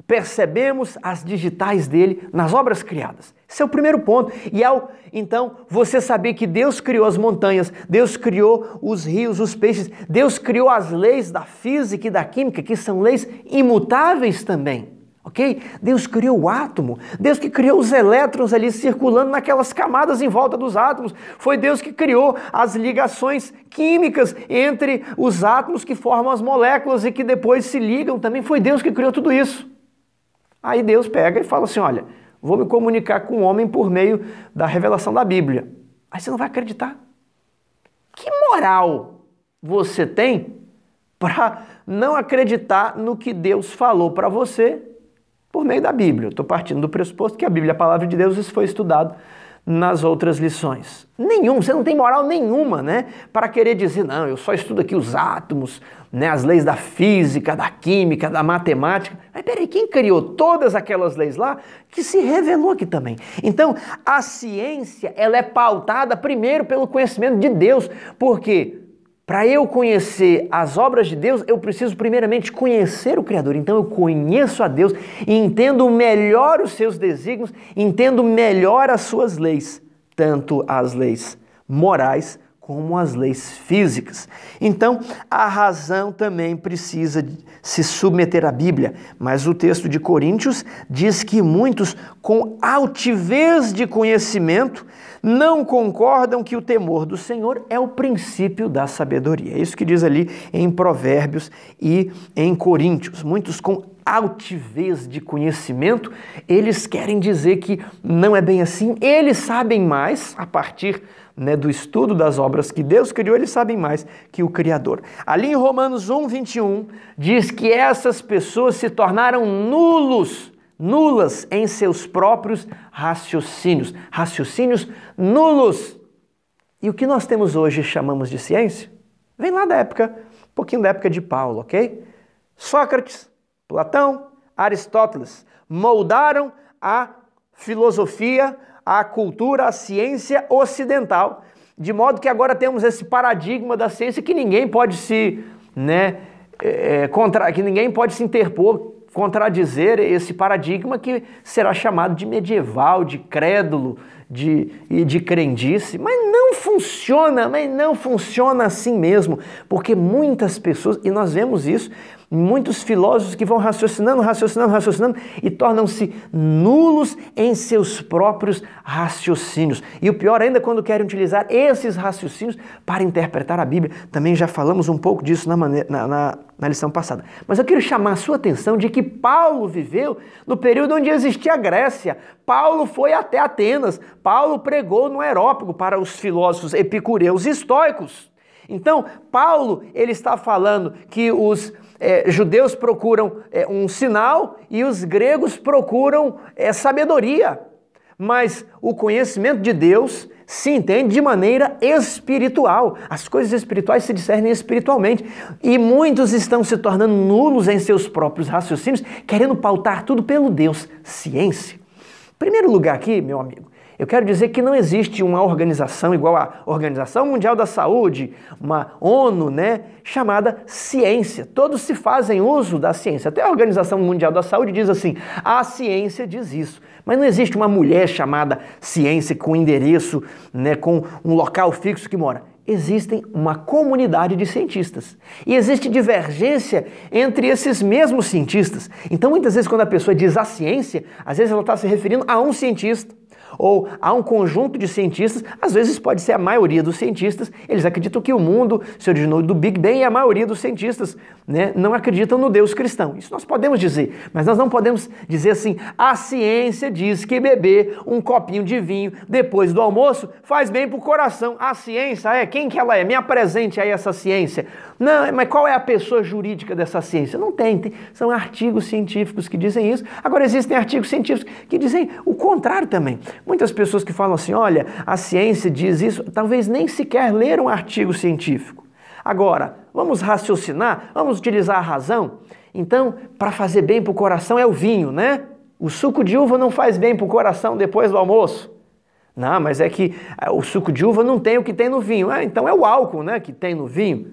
S1: Percebemos as digitais dele nas obras criadas. Esse é o primeiro ponto. E ao então você saber que Deus criou as montanhas, Deus criou os rios, os peixes, Deus criou as leis da física e da química, que são leis imutáveis também ok? Deus criou o átomo, Deus que criou os elétrons ali circulando naquelas camadas em volta dos átomos, foi Deus que criou as ligações químicas entre os átomos que formam as moléculas e que depois se ligam, também foi Deus que criou tudo isso. Aí Deus pega e fala assim: olha, vou me comunicar com o homem por meio da revelação da Bíblia. Aí você não vai acreditar. Que moral você tem para não acreditar no que Deus falou para você por meio da Bíblia. Estou partindo do pressuposto que a Bíblia é a palavra de Deus, isso foi estudado nas outras lições. Nenhum, você não tem moral nenhuma, né, para querer dizer, não, eu só estudo aqui os átomos, né, as leis da física, da química, da matemática. Mas peraí, quem criou todas aquelas leis lá que se revelou aqui também? Então, a ciência, ela é pautada primeiro pelo conhecimento de Deus, porque para eu conhecer as obras de Deus, eu preciso primeiramente conhecer o Criador. Então eu conheço a Deus e entendo melhor os seus desígnios, entendo melhor as suas leis, tanto as leis morais como as leis físicas. Então, a razão também precisa se submeter à Bíblia, mas o texto de Coríntios diz que muitos, com altivez de conhecimento, não concordam que o temor do Senhor é o princípio da sabedoria. É isso que diz ali em Provérbios e em Coríntios. Muitos com altivez de conhecimento, eles querem dizer que não é bem assim, eles sabem mais, a partir né, do estudo das obras que Deus criou, eles sabem mais que o Criador. Ali em Romanos 1, 21, diz que essas pessoas se tornaram nulos nulas em seus próprios raciocínios, raciocínios nulos. E o que nós temos hoje chamamos de ciência? Vem lá da época, um pouquinho da época de Paulo, ok? Sócrates Platão, Aristóteles, moldaram a filosofia, a cultura, a ciência ocidental, de modo que agora temos esse paradigma da ciência que ninguém pode se, né, é, é, contra, que ninguém pode se interpor, contradizer esse paradigma que será chamado de medieval, de crédulo, de, e de crendice. Mas não funciona, mas não funciona assim mesmo, porque muitas pessoas, e nós vemos isso muitos filósofos que vão raciocinando, raciocinando, raciocinando e tornam-se nulos em seus próprios raciocínios. E o pior ainda quando querem utilizar esses raciocínios para interpretar a Bíblia. Também já falamos um pouco disso na, maneira, na, na, na lição passada. Mas eu quero chamar a sua atenção de que Paulo viveu no período onde existia a Grécia. Paulo foi até Atenas. Paulo pregou no Aerópago para os filósofos epicureus e estoicos. Então, Paulo, ele está falando que os é, judeus procuram é, um sinal e os gregos procuram é, sabedoria. Mas o conhecimento de Deus se entende de maneira espiritual. As coisas espirituais se discernem espiritualmente. E muitos estão se tornando nulos em seus próprios raciocínios, querendo pautar tudo pelo Deus, ciência. Primeiro lugar aqui, meu amigo, eu quero dizer que não existe uma organização igual à Organização Mundial da Saúde, uma ONU, né, chamada ciência. Todos se fazem uso da ciência. Até a Organização Mundial da Saúde diz assim: a ciência diz isso. Mas não existe uma mulher chamada ciência com endereço, né, com um local fixo que mora existem uma comunidade de cientistas. E existe divergência entre esses mesmos cientistas. Então, muitas vezes, quando a pessoa diz a ciência, às vezes ela está se referindo a um cientista. Ou há um conjunto de cientistas, às vezes pode ser a maioria dos cientistas, eles acreditam que o mundo se originou do Big Bang e é a maioria dos cientistas né, não acreditam no Deus cristão. Isso nós podemos dizer, mas nós não podemos dizer assim: a ciência diz que beber um copinho de vinho depois do almoço faz bem para o coração. A ciência é quem que ela é? Me apresente aí essa ciência. Não, mas qual é a pessoa jurídica dessa ciência? Não tem, tem são artigos científicos que dizem isso. Agora existem artigos científicos que dizem o contrário também. Muitas pessoas que falam assim: olha, a ciência diz isso, talvez nem sequer leram um artigo científico. Agora, vamos raciocinar, vamos utilizar a razão. Então, para fazer bem para o coração é o vinho, né? O suco de uva não faz bem para o coração depois do almoço. Não, mas é que eh, o suco de uva não tem o que tem no vinho. Ah, então é o álcool né, que tem no vinho.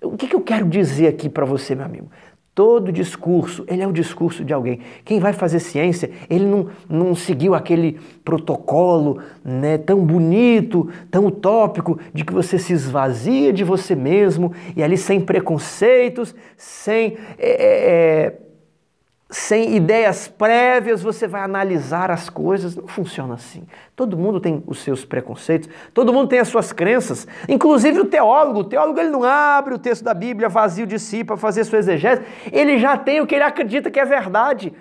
S1: O que, que eu quero dizer aqui para você, meu amigo? Todo discurso, ele é o discurso de alguém. Quem vai fazer ciência, ele não, não seguiu aquele protocolo né, tão bonito, tão utópico, de que você se esvazia de você mesmo e ali sem preconceitos, sem é, é, é sem ideias prévias, você vai analisar as coisas. Não funciona assim. Todo mundo tem os seus preconceitos, todo mundo tem as suas crenças, inclusive o teólogo. O teólogo ele não abre o texto da Bíblia vazio de si para fazer sua exegese, ele já tem o que ele acredita que é verdade.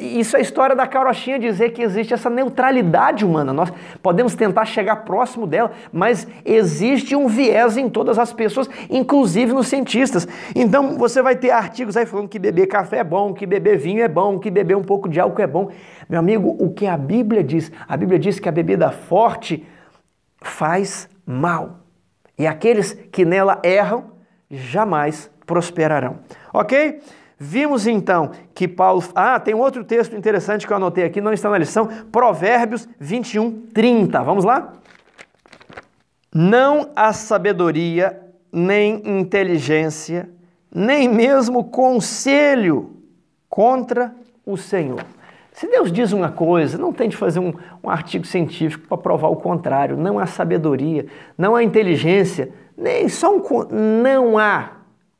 S1: Isso é a história da carochinha dizer que existe essa neutralidade humana. Nós podemos tentar chegar próximo dela, mas existe um viés em todas as pessoas, inclusive nos cientistas. Então você vai ter artigos aí falando que beber café é bom, que beber vinho vinho é bom, que beber um pouco de álcool é bom. Meu amigo, o que a Bíblia diz? A Bíblia diz que a bebida forte faz mal. E aqueles que nela erram jamais prosperarão. Ok? Vimos então que Paulo. Ah, tem outro texto interessante que eu anotei aqui, não está na lição. Provérbios 21, 30. Vamos lá? Não há sabedoria, nem inteligência, nem mesmo conselho contra o Senhor. Se Deus diz uma coisa, não tente fazer um, um artigo científico para provar o contrário. Não há sabedoria, não há inteligência, nem só um. Não há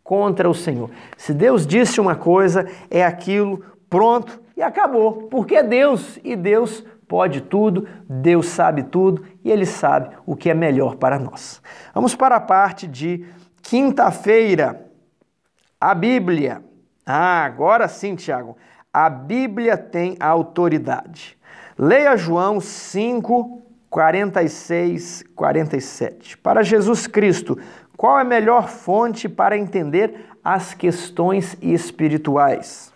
S1: contra o Senhor. Se Deus disse uma coisa, é aquilo, pronto e acabou. Porque é Deus e Deus pode tudo, Deus sabe tudo e Ele sabe o que é melhor para nós. Vamos para a parte de quinta-feira. A Bíblia. Ah, agora sim, Tiago. A Bíblia tem autoridade. Leia João 5, 46, 47. Para Jesus Cristo, qual é a melhor fonte para entender as questões espirituais?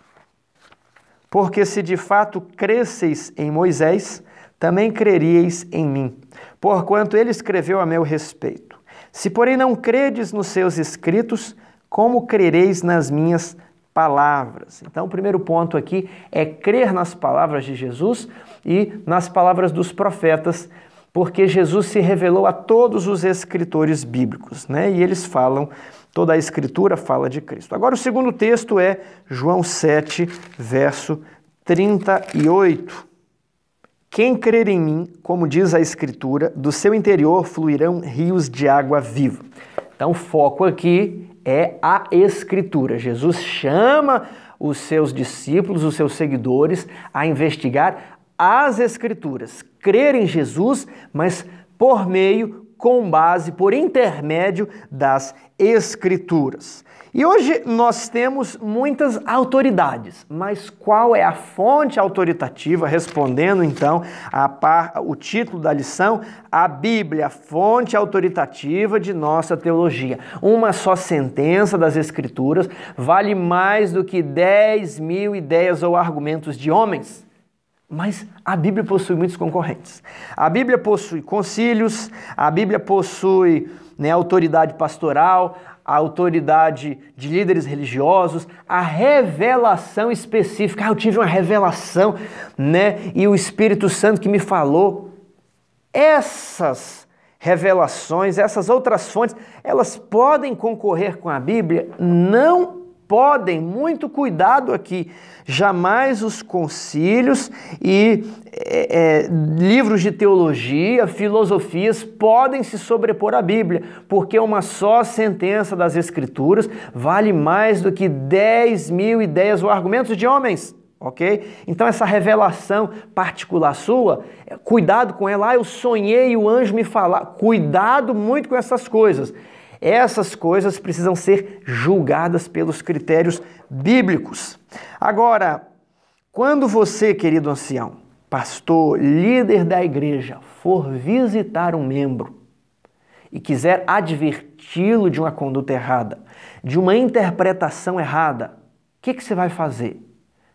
S1: Porque se de fato cresseis em Moisés, também creríeis em mim, porquanto ele escreveu a meu respeito. Se, porém, não credes nos seus escritos, como crereis nas minhas palavras. Então, o primeiro ponto aqui é crer nas palavras de Jesus e nas palavras dos profetas, porque Jesus se revelou a todos os escritores bíblicos, né? E eles falam, toda a escritura fala de Cristo. Agora, o segundo texto é João 7, verso 38. Quem crer em mim, como diz a Escritura, do seu interior fluirão rios de água viva. Então, foco aqui é a Escritura. Jesus chama os seus discípulos, os seus seguidores, a investigar as Escrituras, crer em Jesus, mas por meio, com base, por intermédio das Escrituras. E hoje nós temos muitas autoridades, mas qual é a fonte autoritativa? Respondendo então a par, o título da lição, a Bíblia, fonte autoritativa de nossa teologia. Uma só sentença das Escrituras vale mais do que 10 mil ideias ou argumentos de homens. Mas a Bíblia possui muitos concorrentes. A Bíblia possui concílios, a Bíblia possui né, autoridade pastoral, a autoridade de líderes religiosos, a revelação específica. Ah, eu tive uma revelação, né? E o Espírito Santo que me falou. Essas revelações, essas outras fontes, elas podem concorrer com a Bíblia? Não podem, muito cuidado aqui, jamais os concílios e é, é, livros de teologia, filosofias podem se sobrepor à Bíblia, porque uma só sentença das Escrituras vale mais do que 10 mil ideias ou argumentos de homens ok? Então essa revelação particular sua, é, cuidado com ela. Ah, eu sonhei o anjo me falar. Cuidado muito com essas coisas. Essas coisas precisam ser julgadas pelos critérios bíblicos. Agora, quando você, querido ancião, pastor, líder da igreja, for visitar um membro e quiser adverti-lo de uma conduta errada, de uma interpretação errada, o que, que você vai fazer?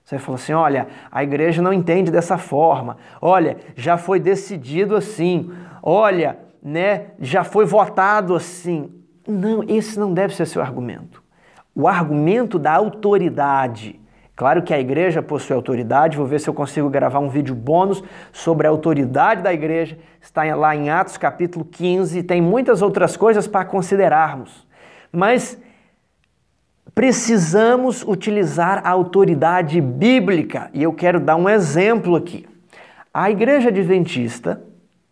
S1: Você falou assim: olha, a igreja não entende dessa forma. Olha, já foi decidido assim. Olha, né, já foi votado assim. Não, esse não deve ser seu argumento. O argumento da autoridade. Claro que a igreja possui autoridade, vou ver se eu consigo gravar um vídeo bônus sobre a autoridade da igreja. Está lá em Atos capítulo 15, tem muitas outras coisas para considerarmos. Mas precisamos utilizar a autoridade bíblica, e eu quero dar um exemplo aqui. A igreja adventista,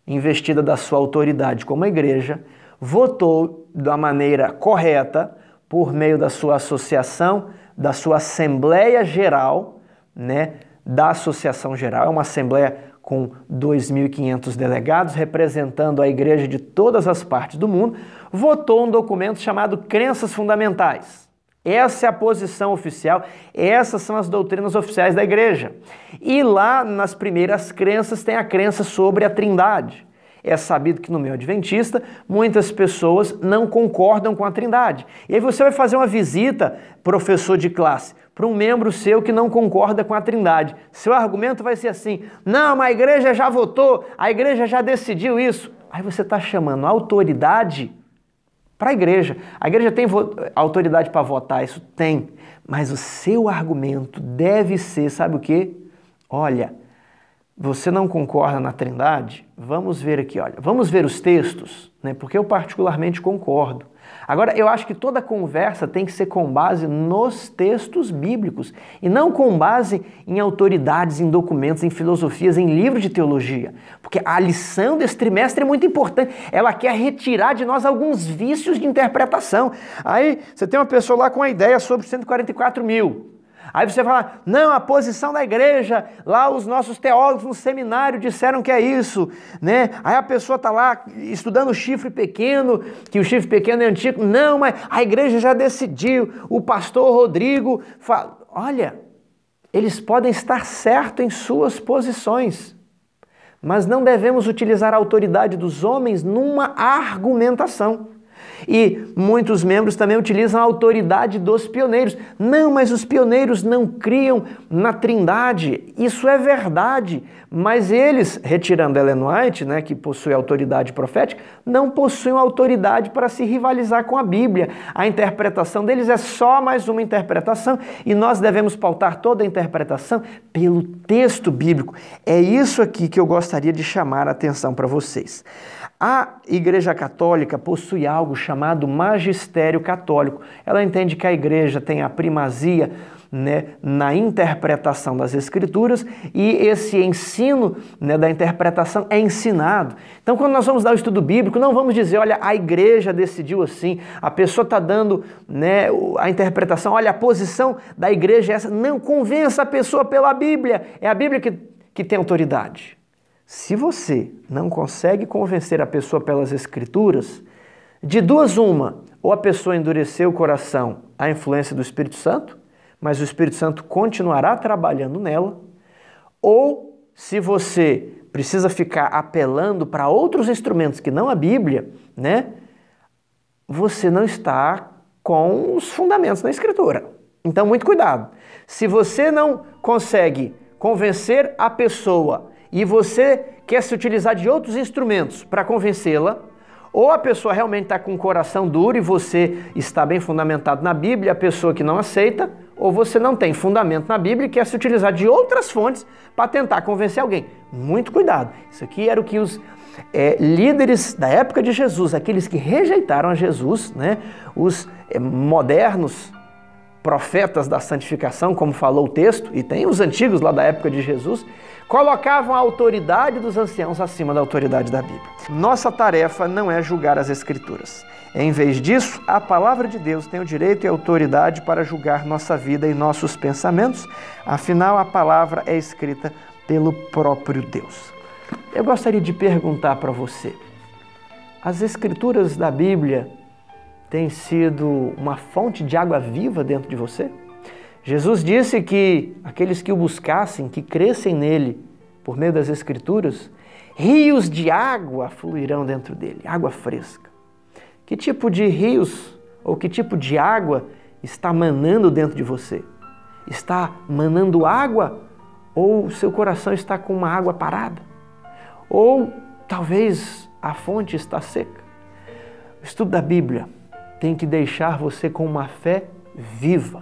S1: investida da sua autoridade como igreja, votou da maneira correta, por meio da sua associação, da sua Assembleia Geral, né, da Associação Geral. É uma Assembleia com 2.500 delegados, representando a igreja de todas as partes do mundo, votou um documento chamado Crenças Fundamentais. Essa é a posição oficial, essas são as doutrinas oficiais da igreja. E lá nas primeiras crenças tem a crença sobre a Trindade. É sabido que no meio adventista muitas pessoas não concordam com a Trindade. E aí você vai fazer uma visita, professor de classe, para um membro seu que não concorda com a Trindade. Seu argumento vai ser assim: não, mas a igreja já votou, a igreja já decidiu isso. Aí você está chamando a autoridade para a igreja. A igreja tem autoridade para votar, isso tem. Mas o seu argumento deve ser, sabe o quê? Olha, você não concorda na Trindade? Vamos ver aqui, olha, vamos ver os textos, né? Porque eu particularmente concordo. Agora, eu acho que toda conversa tem que ser com base nos textos bíblicos e não com base em autoridades, em documentos, em filosofias, em livros de teologia. Porque a lição desse trimestre é muito importante. Ela quer retirar de nós alguns vícios de interpretação. Aí você tem uma pessoa lá com a ideia sobre 144 mil. Aí você fala, não, a posição da igreja, lá os nossos teólogos no seminário disseram que é isso, né? Aí a pessoa está lá estudando chifre pequeno, que o chifre pequeno é antigo. Não, mas a igreja já decidiu, o pastor Rodrigo fala, olha, eles podem estar certos em suas posições, mas não devemos utilizar a autoridade dos homens numa argumentação. E muitos membros também utilizam a autoridade dos pioneiros. Não, mas os pioneiros não criam na Trindade. Isso é verdade. Mas eles, retirando Ellen White, né, que possui autoridade profética, não possuem autoridade para se rivalizar com a Bíblia. A interpretação deles é só mais uma interpretação e nós devemos pautar toda a interpretação pelo texto bíblico. É isso aqui que eu gostaria de chamar a atenção para vocês. A Igreja Católica possui algo chamado magistério católico. Ela entende que a Igreja tem a primazia né, na interpretação das Escrituras e esse ensino né, da interpretação é ensinado. Então, quando nós vamos dar o estudo bíblico, não vamos dizer, olha, a Igreja decidiu assim, a pessoa está dando né, a interpretação, olha, a posição da Igreja é essa. Não convença a pessoa pela Bíblia. É a Bíblia que, que tem autoridade. Se você não consegue convencer a pessoa pelas escrituras, de duas uma, ou a pessoa endureceu o coração à influência do Espírito Santo, mas o Espírito Santo continuará trabalhando nela, ou se você precisa ficar apelando para outros instrumentos que não a Bíblia, né? Você não está com os fundamentos na Escritura. Então, muito cuidado. Se você não consegue convencer a pessoa e você quer se utilizar de outros instrumentos para convencê-la, ou a pessoa realmente está com o coração duro e você está bem fundamentado na Bíblia, a pessoa que não aceita, ou você não tem fundamento na Bíblia e quer se utilizar de outras fontes para tentar convencer alguém. Muito cuidado. Isso aqui era o que os é, líderes da época de Jesus, aqueles que rejeitaram a Jesus, né, os é, modernos profetas da santificação, como falou o texto, e tem os antigos lá da época de Jesus, colocavam a autoridade dos anciãos acima da autoridade da Bíblia. Nossa tarefa não é julgar as Escrituras. Em vez disso, a palavra de Deus tem o direito e a autoridade para julgar nossa vida e nossos pensamentos, afinal, a palavra é escrita pelo próprio Deus. Eu gostaria de perguntar para você: as Escrituras da Bíblia tem sido uma fonte de água viva dentro de você? Jesus disse que aqueles que o buscassem, que crescem nele por meio das Escrituras, rios de água fluirão dentro dele, água fresca. Que tipo de rios ou que tipo de água está manando dentro de você? Está manando água ou seu coração está com uma água parada? Ou talvez a fonte está seca? O estudo da Bíblia tem que deixar você com uma fé viva.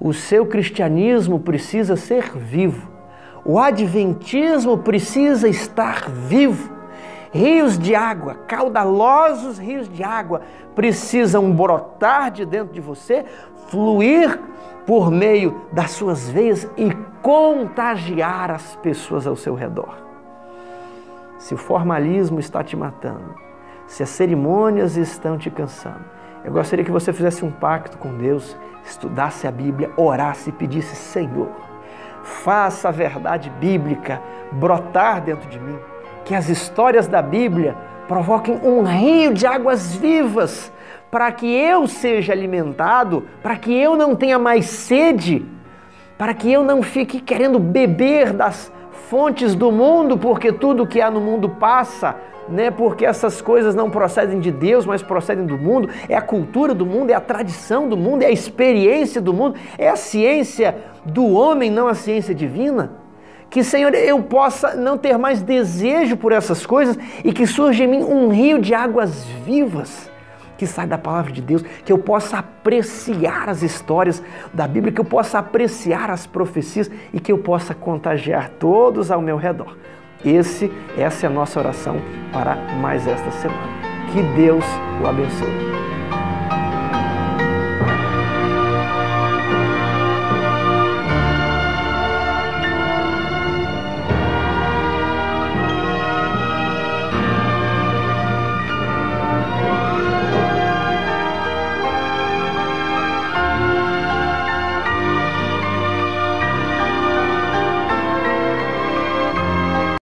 S1: O seu cristianismo precisa ser vivo. O adventismo precisa estar vivo. Rios de água, caudalosos rios de água, precisam brotar de dentro de você, fluir por meio das suas veias e contagiar as pessoas ao seu redor. Se o formalismo está te matando, se as cerimônias estão te cansando, eu gostaria que você fizesse um pacto com Deus, estudasse a Bíblia, orasse e pedisse: Senhor, faça a verdade bíblica brotar dentro de mim, que as histórias da Bíblia provoquem um rio de águas vivas, para que eu seja alimentado, para que eu não tenha mais sede, para que eu não fique querendo beber das fontes do mundo, porque tudo que há no mundo passa, né, porque essas coisas não procedem de Deus, mas procedem do mundo, é a cultura do mundo, é a tradição do mundo, é a experiência do mundo, é a ciência do homem, não a ciência divina. Que, Senhor, eu possa não ter mais desejo por essas coisas e que surja em mim um rio de águas vivas que sai da palavra de Deus, que eu possa apreciar as histórias da Bíblia, que eu possa apreciar as profecias e que eu possa contagiar todos ao meu redor. Esse, essa é a nossa oração para mais esta semana. Que Deus o abençoe.